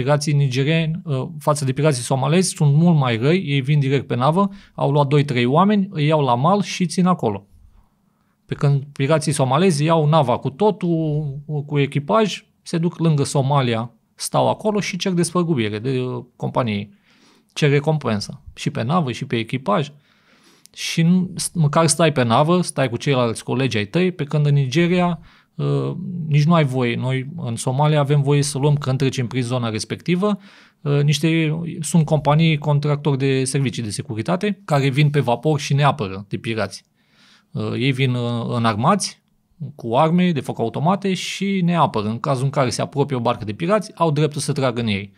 Pirații nigerieni uh, față de pirații somalezi sunt mult mai răi, ei vin direct pe navă, au luat 2-3 oameni, îi iau la mal și țin acolo. Pe când pirații somalezi iau nava cu totul, uh, cu echipaj, se duc lângă Somalia, stau acolo și cer despăgubire de uh, companie. Cer recompensă și pe navă și pe echipaj. Și măcar stai pe navă, stai cu ceilalți colegi ai tăi, pe când în Nigeria Ă, nici nu ai voie. Noi în Somalia avem voie să luăm când trecem prin zona respectivă ă, niște, sunt companii contractori de servicii de securitate care vin pe vapor și ne apără de pirați. Ă, ei vin armați cu arme de foc automate și ne apără. În cazul în care se apropie o barcă de pirați, au dreptul să tragă în ei.